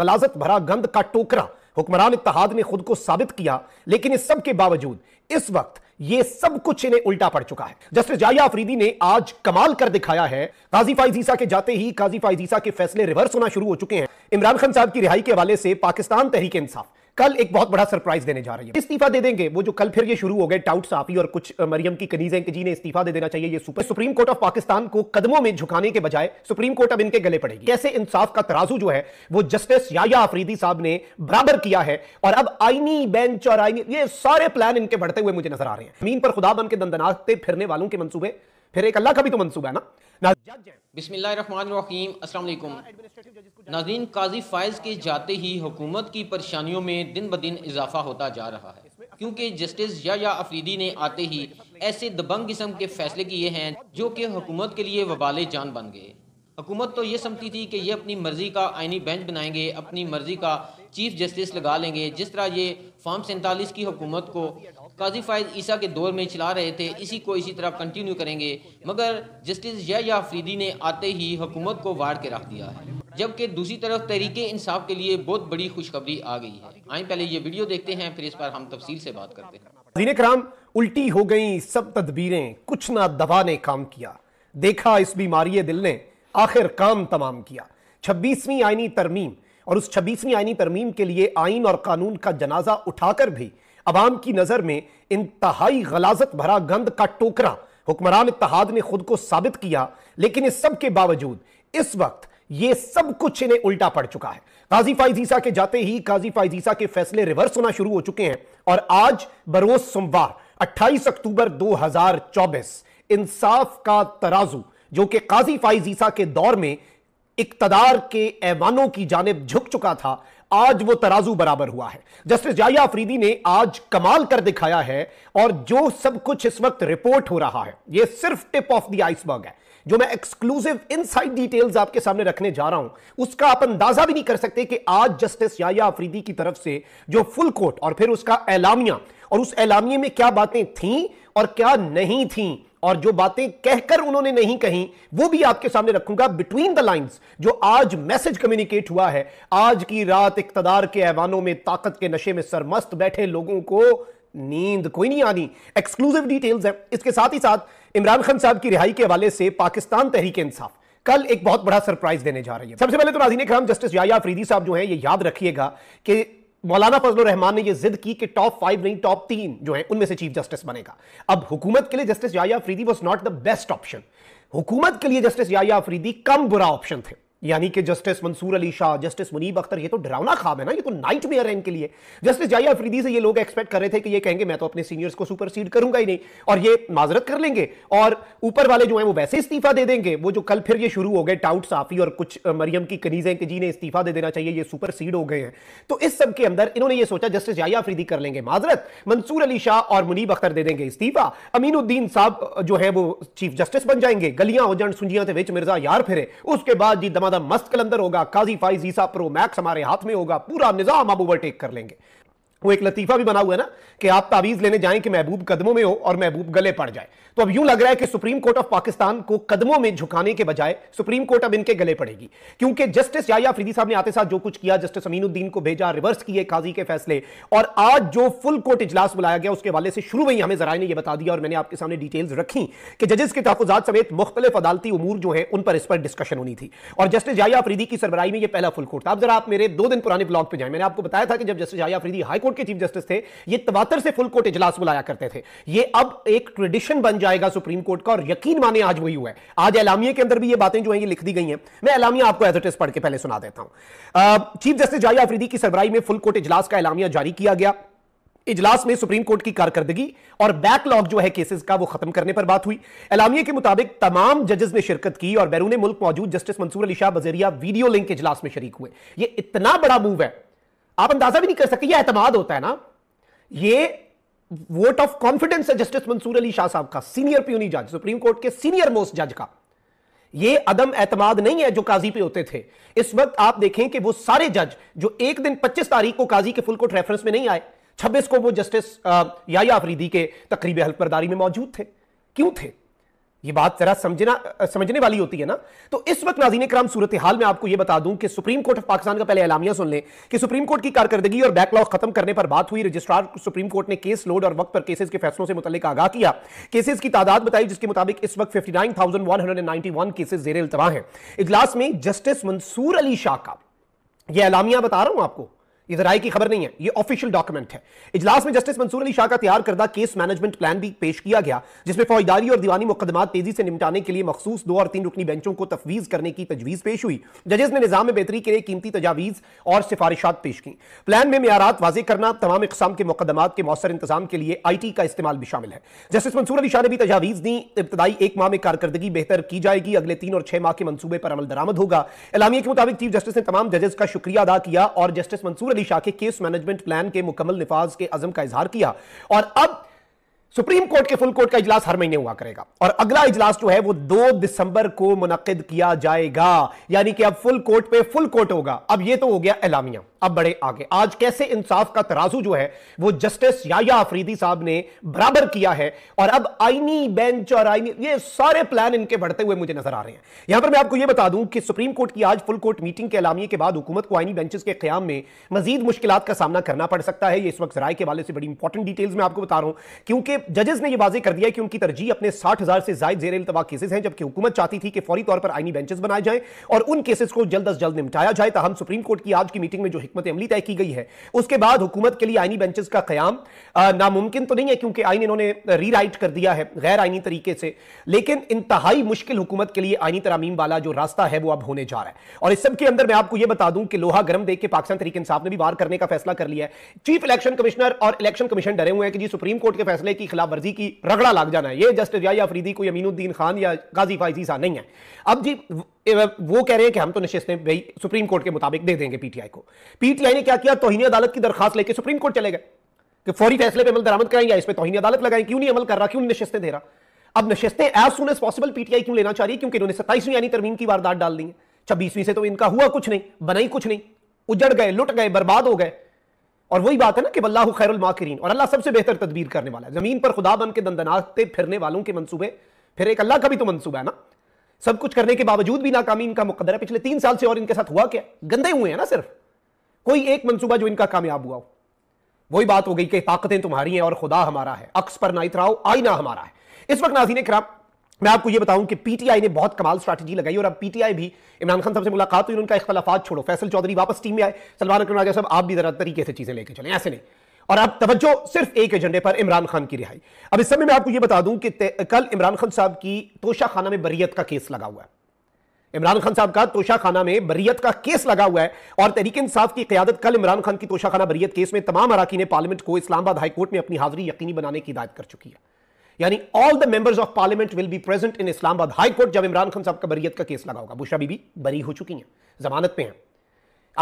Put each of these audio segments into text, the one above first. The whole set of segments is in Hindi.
गलाजत भरा गंद का टोकरा हुक्मरान इतिहाद ने खुद को साबित किया लेकिन इस सब के बावजूद इस वक्त ये सब कुछ इन्हें उल्टा पड़ चुका है जस्टिस जाया अफरीदी ने आज कमाल कर दिखाया है काजी फाइजीसा के जाते ही काजी फाइजीसा के फैसले रिवर्स होना शुरू हो चुके हैं इमरान खान साहब की रिहाई के हवाले से पाकिस्तान तहरीक इंसाफ कल एक बहुत बड़ा सरप्राइज देने जा रही है इस्तीफा दे देंगे वो जो कल फिर ये शुरू हो गए टाउट साफी और कुछ मरियम की कनीजें जी ने इस्तीफा दे देना चाहिए ये super supreme court of Pakistan को कदमों में झुकाने के बजाय सुप्रीम कोर्ट अब इनके गले पड़ेगी कैसे इंसाफ का तराजू जो है वो जस्टिस याया अफरीदी साहब ने बराबर किया है और अब आईनी बेंच और आईनी ये सारे प्लान इनके बढ़ते हुए मुझे नजर आ रहे हैं मीन पर खुदा बन के दंदनाते फिरने वालों के मनसूबे फिर एक अल्लाह का भी तो मनसूबा है ना बिस्मिल्लाहिर्रहमानिर्रहीम नाजीन काजी फाइज के जाते ही हुकूमत की परेशानियों में दिन ब दिन इजाफा होता जा रहा है क्योंकि जस्टिस या या अफरीदी ने आते ही ऐसे दबंग किस्म के फैसले किए हैं जो कि हुकूमत के लिए वबाल जान बन गए हुकूमत तो ये समझती थी कि ये अपनी मर्ज़ी का आइनी बेंच बनाएंगे अपनी मर्ज़ी का चीफ जस्टिस लगा लेंगे जिस तरह ये फॉर्म सैंतालीस की हुकूमत को काजी फ़ायद ईसा के दौर में चला रहे थे इसी को इसी तरह कंटिन्यू करेंगे मगर जस्टिस या फ्रीदी ने आते ही हुकूमत को वार के रख दिया है जबकि दूसरी तरफ तहरीक इंसाफ के लिए बहुत बड़ी खुशखबरी आ गई है आए पहले ये वीडियो देखते हैं फिर इस पर हम तफसील से बात करते हैं जीन कराम उल्टी हो गई सब तदबीरें कुछ ना दवा ने काम किया देखा इस बीमारी दिल ने आखिर काम तमाम किया छब्बीसवीं आइनी तरमीम और उस छब्बीसवीं आइनी तरमीम के लिए आइन और कानून का जनाजा उठाकर भी अवाम की नज़र में इंतहाई गलाजत भरा गंद का टोकरा हुक्मरान इतिहाद ने खुद को साबित किया लेकिन इस सब के बावजूद इस वक्त ये सब कुछ इन्हें उल्टा पड़ चुका है काजी फाइजीसा के जाते ही काजी फाइजीसा के फैसले रिवर्स होना शुरू हो चुके हैं और आज बरोज सोमवार 28 अक्टूबर 2024 इंसाफ का तराजू जो कि काजी फाइजीसा के दौर में इकतदार के ऐवानों की जानब झुक चुका था आज वो तराजू बराबर हुआ है जस्टिस जाया अफरीदी ने आज कमाल कर दिखाया है और जो सब कुछ इस वक्त रिपोर्ट हो रहा है ये सिर्फ टिप ऑफ द आइसबर्ग है जो मैं एक्सक्लूसिव इनसाइड डिटेल्स आपके सामने रखने जा रहा हूं उसका आप अंदाजा भी नहीं कर सकते कि आज जस्टिस याया अफरीदी की तरफ से जो फुल कोर्ट और फिर उसका एलामिया और उस ऐलामिया में क्या बातें थी और क्या नहीं थी और जो बातें कहकर उन्होंने नहीं कही वो भी आपके सामने रखूंगा बिटवीन द लाइंस जो आज मैसेज कम्युनिकेट हुआ है आज की रात इकतदार के ऐवानों में ताकत के नशे में सरमस्त बैठे लोगों को नींद कोई नहीं आनी एक्सक्लूसिव डिटेल्स है इसके साथ ही साथ इमरान खान साहब की रिहाई के हवाले से पाकिस्तान तहरीक इंसाफ कल एक बहुत बड़ा सरप्राइज देने जा रही है सबसे पहले तो नाजीन कराम जस्टिस याया फ्रीदी साहब जो है ये याद रखिएगा कि मौलाना फजल रहमान ने यह जिद की कि टॉप फाइव नहीं टॉप तीन जो है उनमें से चीफ जस्टिस बनेगा अब हुकूमत के लिए justice Yahya Afridi was not the best option हुकूमत के लिए जस्टिस याया अफरीदी कम बुरा ऑप्शन थे यानी कि जस्टिस मंसूर अली शाह जस्टिस मुनीब अख्तर ये तो डरावना खाब है ना ये तो नाइट मेयर है इनके लिए जस्टिस जाया अफरीदी से ये लोग एक्सपेक्ट कर रहे थे कि ये कहेंगे मैं तो अपने सीनियर्स को सुपरसीड करूंगा ही नहीं और ये माजरत कर लेंगे और ऊपर वाले जो है वो वैसे इस्तीफा दे देंगे वो जो कल फिर ये शुरू हो गए टाउट साफी और कुछ मरियम की कनीजें कि जी ने इस्तीफा दे देना चाहिए ये सुपरसीड हो गए हैं तो इस सब के अंदर इन्होंने ये सोचा जस्टिस जाया अफरीदी कर लेंगे माजरत मंसूर अली शाह और मुनीब अख्तर दे देंगे इस्तीफा अमीनुद्दीन साहब जो है वो चीफ जस्टिस बन जाएंगे गलियां हो जान सुंजियां मिर्जा यार फिरे उसके बाद जी दमा ज्यादा मस्त कलंदर होगा काजी फाइज ईसा प्रो मैक्स हमारे हाथ में होगा पूरा निजाम आप ओवरटेक कर लेंगे वो एक लतीफा भी बना हुआ है ना कि आप तावीज लेने जाएं कि महबूब कदमों में हो और महबूब गले पड़ जाए तो अब यूं लग रहा है कि सुप्रीम कोर्ट ऑफ पाकिस्तान को कदमों में झुकाने के बजाय सुप्रीम कोर्ट अब इनके गले पड़ेगी क्योंकि जस्टिस या अफरीदी साहब ने आते साथ जो कुछ किया जस्टिस अमीनुद्दीन को भेजा रिवर्स किए काजी के फैसले और आज जो फुल कोर्ट इजलास बुलाया गया उसके वाले से शुरू में ही हमें जराये ने यह बता दिया और मैंने आपके सामने डिटेल्स रखी कि जजेस के तहफात समेत मुख्तलिफ अदालती उमूर जो है उन पर इस पर डिस्कशन होनी थी और जस्टिस जाया फ्रीदी की सरबराई में यह पहला फुल कोर्ट था अब जरा आप मेरे दो दिन पुराने ब्लॉग पर जाए मैंने आपको बताया था कि जब justice Yahya Afridi high court court के चीफ जस्टिस थे ये तबातर से फुल कोर्ट इजलास बुलाया करते थे ये अब एक ट्रेडिशन बन जाएगा सुप्रीम कोर्ट का और यकीन माने आज वही हुआ है आज एलामिया के अंदर भी ये बातें जो है ये लिख दी गई हैं मैं एलामिया आपको एज एटेस्ट पढ़ के पहले सुना देता हूं चीफ जस्टिस जाया अफरीदी की सरबराई में फुल कोर्ट इजलास का एलामिया जारी किया गया इजलास में सुप्रीम कोर्ट की कारकर्दगी और बैकलॉग जो है केसेस का वो खत्म करने पर बात हुई एलामिया के मुताबिक तमाम जजेस ने शिरकत की और बैरून मुल्क मौजूद जस्टिस मंसूर अली शाह बजेरिया वीडियो लिंक इजलास में शरीक हुए ये इतना बड़ा मूव है आप अंदाजा भी नहीं कर सकते ये एतमाद होता है ना ये वोट ऑफ कॉन्फिडेंस है जस्टिस मंसूर अली शाह साहब का सीनियर प्यूनी जज सुप्रीम कोर्ट के सीनियर मोस्ट जज का ये अदम एतमाद नहीं है जो काजी पे होते थे इस वक्त आप देखें कि वो सारे जज जो एक दिन 25 तारीख को काजी के फुल कोर्ट रेफरेंस में नहीं आए 26 को वो जस्टिस याया अफरीदी के तकरीब हल्फबरदारी में मौजूद थे क्यों थे ये बात जरा समझना समझने वाली होती है ना तो इस वक्त नाजीन कराम सूरत हाल में आपको यह बता दूं कि सुप्रीम कोर्ट ऑफ पाकिस्तान का पहले एलामिया सुन लें कि सुप्रीम कोर्ट की कारकर्दगी और बैकलॉग खत्म करने पर बात हुई रजिस्ट्रार सुप्रीम कोर्ट ने केस लोड और वक्त पर केसेस के फैसलों से मुतल आगा किया केसेज की तादाद बताई जिसके मुताबिक इस वक्त fifty nine thousand one hundred ninety one cases जेर इल्तवा हैं इजलास में जस्टिस मंसूर अली शाह का यह एलामिया बता रहा हूं आपको ये की खबर नहीं है ये ऑफिशियल डॉक्यूमेंट है इजलास में जस्टिस मंसूर अली शाह का तैयार करदा केस मैनेजमेंट प्लान भी पेश किया गया जिसमें फौजदारी और दीवानी मुकदमा तेजी से निपटाने के लिए मखसूस दो और तीन रुकनी बेंचों को तफवीज करने की तजवीज पेश हुई जजेस ने निजाम में बेहतरी के लिए कीमती तजावीज और सिफारिशात पेश की प्लान में मैारात वाजे करना तमाम इकसाम के मुकदमा के मौसर इंतजाम के लिए आई टी का इस्तेमाल भी शामिल है जस्टिस मंसूर अली शाह ने भी तजावीज दी इब्तदाई एक माह में कारकर्दगी बेहतर की जाएगी अगले तीन और छह माह के मनसूबे पर अमल दरामद होगा इलामिया के मुताबिक चीफ जस्टिस ने तमाम जजेस का शुक्रिया अदा किया और जस्टिस मंसूर शाह आके केस मैनेजमेंट प्लान के मुकम्मल निफाज के अजम का इजहार किया और अब सुप्रीम कोर्ट के फुल कोर्ट का इजलास हर महीने हुआ करेगा और अगला इजलास जो है वो दो दिसंबर को मुनद किया जाएगा यानी कि अब फुल कोर्ट पे फुल कोर्ट होगा अब ये तो हो गया एलामिया अब बड़े आगे आज कैसे इंसाफ का तराजू जो है वो जस्टिस याया अफरीदी साहब ने बराबर किया है और अब आईनी बेंच और आईनी ये सारे प्लान इनके बढ़ते हुए मुझे नजर आ रहे हैं यहां पर मैं आपको ये बता दूं कि सुप्रीम कोर्ट की आज फुल कोर्ट मीटिंग के अलामी के बाद हुकूमत को आईनी बेंचेस के क्याम में मजीद मुश्किल का सामना करना पड़ सकता है ये इस वक्त जराये के वाले से बड़ी इंपॉर्टेंट डिटेल्स में आपको बता रहा हूं क्योंकि जजेस ने यह वाजे कर दिया कि उनकी तरजीह अपने साठ हजार से जायद जेर इतवा केसेस हैं जबकि हुकूमत चाहती थी कि फौरी तौर पर आईनी बेंचेस बनाए जाए और उन केसेस को जल्द अज जल्द निपटाया जाए तहम सुप्रीम कोर्ट की आज की मीटिंग में जो हमत अमली तय की गई है उसके बाद हुकूमत के लिए आइनी बेंचेस का क्याम नामुमकिन तो नहीं है क्योंकि आइन इन्होंने रीराइट कर दिया है गैर आइनी तरीके से लेकिन इंतहाई मुश्किल हुकूमत के लिए आइनी तरामीम वाला जो रास्ता है वो अब होने जा रहा है और इस सब के अंदर मैं आपको यह बता दूं कि लोहा गर्म देख के पाकिस्तान तरीके इंसाफ ने भी बाहर करने का फैसला कर लिया है चीफ इलेक्शन कमिश्नर और इलेक्शन कमीशन डरे हुए हैं कि जी सुप्रीम कोर्ट के फैसले की खिलाफ वर्जी की रगड़ा लाग जाना है ये जस्टिस या फरीदी को अमीनुद्दीन खान या गाजी फाइजी सा नहीं है अब जी वो कह रहे हैं कि हम तो नशस्तें भाई सुप्रीम कोर्ट के मुताबिक दे देंगे पीटीआई को पीटीआई ने क्या किया तोहनी अदालत की दरखास्त लेकर सुप्रीम कोर्ट चले गए कि फौरी फैसले पर अमल दरामद कराएं या इस पर तोहनी अदालत लगाएं क्यों नहीं अमल कर रहा क्यों नशस्तें दे रहा अब नशस्तें as soon as possible PTI क्यों लेना चाह रही क्योंकि इन्होंने सत्ताईसवीं यानी तरमीम की वारदात डाल दी है छब्बीसवीं से तो इनका हुआ कुछ नहीं बनाई कुछ नहीं उजड़ गए लुट गए बर्बाद हो गए और वही बात है ना कि बल्ला खैरुल माकरीन और अल्लाह सबसे बेहतर तदबीर करने वाला है जमीन पर खुदा बन के दंदनाते फिरने वालों के मनसूबे फिर एक अल्लाह का भी तो मनसूबा है ना सब कुछ करने के बावजूद भी नाकामी इनका मुकदर है पिछले तीन साल से और इनके साथ हुआ क्या गंदे हुए हैं ना सिर्फ कोई एक मंसूबा जो इनका कामयाब हुआ हो वही बात हो गई कि ताकतें तुम्हारी हैं और खुदा हमारा है अक्स पर ना इतराओ आईना हमारा है इस वक्त नाजी ने खराब मैं आपको यह बताऊं कि पीटीआई ने बहुत कमाल स्ट्रैटेजी लगाई और अब पीटीआई भी इमरान खान साहब से मुलाकात हुई उनका इख्तलाफात छोड़ो फैसल चौधरी वापस टीम में आए सलमान अक्रम राजा साहब आप भी जरा तरीके से चीजें लेके चले ऐसे नहीं और आप तवज्जो सिर्फ एक एजेंडे पर इमरान खान की रिहाई अब इस समय मैं आपको यह बता दूं कि कल इमरान खान साहब की तोशा खाना में बरीयत का केस लगा हुआ है इमरान खान साहब का तोशाखाना में बरीत का केस लगा हुआ है और तहरीक इंसाफ की क्यादत कल इमरान खान की तोशाखाना बरीत केस में तमाम ने पार्लियामेंट को इस्लामाबाद हाईकोर्ट में अपनी हाजिरी यकीनी बनाने की हिदायत कर चुकी है यानी all the members of parliament will be present in Islamabad high court जब इमरान खान साहब का बरीयत का केस लगा होगा बुशा बीबी बरी हो चुकी हैं जमानत पे हैं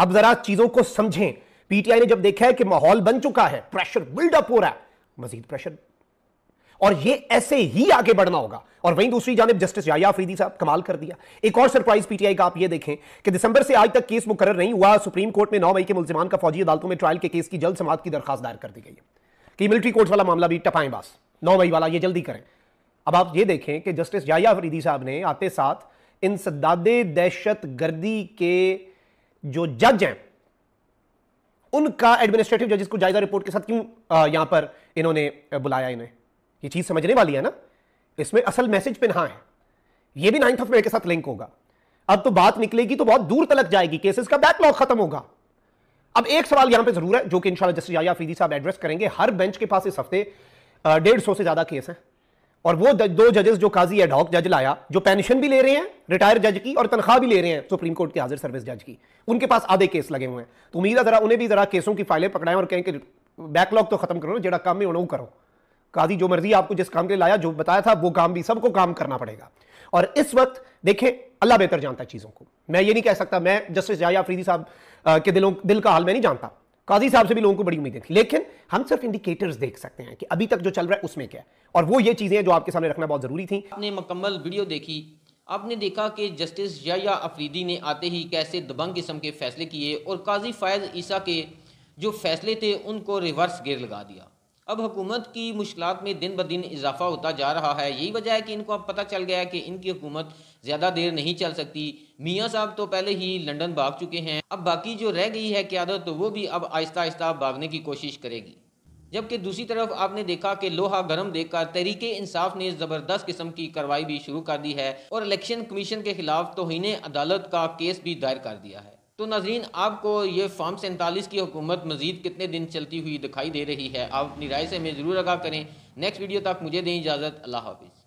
अब जरा चीजों को समझें पीटीआई ने जब देखा है कि माहौल बन चुका है प्रेशर बिल्डअप हो रहा है मजीद प्रेशर और ये ऐसे ही आगे बढ़ना होगा और वहीं दूसरी जानब जस्टिस याया अफरीदी साहब कमाल कर दिया एक और सरप्राइज पीटीआई का आप ये देखें कि दिसंबर से आज तक केस मुकर नहीं हुआ सुप्रीम कोर्ट में नौ मई के मुलजमान का फौजी अदालतों में ट्रायल के केस की जल्द समाप्त की दरखास्त दायर कर दी गई है कि मिलिट्री कोर्ट वाला मामला भी टपाएं बस नौ मई वाला ये जल्दी करें अब आप ये देखें कि जस्टिस याया अफरीदी साहब ने आते साथ इन सद्दाद दहशत गर्दी के जो जज हैं उनका एडमिनिस्ट्रेटिव जजेस को जायजा रिपोर्ट के साथ क्यों यहां पर इन्होंने बुलाया इन्हें ये चीज़ समझने वाली है ना इसमें असल मैसेज पे नहा है ये भी नाइन्थ ऑफ मे के साथ लिंक होगा अब तो बात निकलेगी तो बहुत दूर तलक जाएगी केसेस का बैकलॉग खत्म होगा अब एक सवाल यहां पे जरूर है जो कि इंशाल्लाह जस्टिस याया फीदी साहब एड्रेस करेंगे हर बेंच के पास इस हफ्ते डेढ़ सौ से ज्यादा केस हैं और वो दो जजेस जो काजी एडॉक जज लाया जो पेंशन भी ले रहे हैं रिटायर जज की और तनख्वाह भी ले रहे हैं सुप्रीम कोर्ट के हाजिर सर्विस जज की उनके पास आधे केस लगे हुए हैं तो उम्मीद है जरा उन्हें भी जरा केसों की फाइलें पकड़ाएं और कहें कि बैकलॉग तो खत्म करो जरा काम में उन्होंने करो काजी जो मर्जी आपको जिस काम के लाया जो बताया था वो काम भी सबको काम करना पड़ेगा और इस वक्त देखें अल्लाह बेहतर जानता है चीज़ों को मैं ये नहीं कह सकता मैं जस्टिस जाया फ्रीदी साहब के दिलों दिल का हाल मैं नहीं जानता काजी साहब से भी लोगों को बड़ी उम्मीदें थी लेकिन हम सिर्फ इंडिकेटर्स देख सकते हैं कि अभी तक जो चल रहा है उसमें क्या है और वो ये चीज़ें जो आपके सामने रखना बहुत ज़रूरी थी आपने मुकम्मल वीडियो देखी आपने देखा कि जस्टिस या अफरीदी ने आते ही कैसे दबंग किस्म के फैसले किए और काजी फ़ायज़ ईसा के जो फैसले थे उनको रिवर्स गेयर लगा दिया अब हुकूमत की मुश्किल में दिन ब दिन इजाफा होता जा रहा है यही वजह है कि इनको अब पता चल गया है कि इनकी हुकूमत ज़्यादा देर नहीं चल सकती मियाँ साहब तो पहले ही लंदन भाग चुके हैं अब बाकी जो रह गई है क्यादत तो वो भी अब आहिस्ता आहिस्ता भागने की कोशिश करेगी जबकि दूसरी तरफ आपने देखा कि लोहा गर्म देखकर तहरीक इंसाफ ने ज़बरदस्त किस्म की कार्रवाई भी शुरू कर दी है और इलेक्शन कमीशन के खिलाफ तोहन अदालत का केस भी दायर कर दिया है तो नाजरीन आपको ये फॉर्म सैंतालीस की हुकूमत मजीद कितने दिन चलती हुई दिखाई दे रही है आप अपनी राय से हमें ज़रूर आगा करें नेक्स्ट वीडियो तक मुझे दें इजाज़त अल्लाह हाफिज़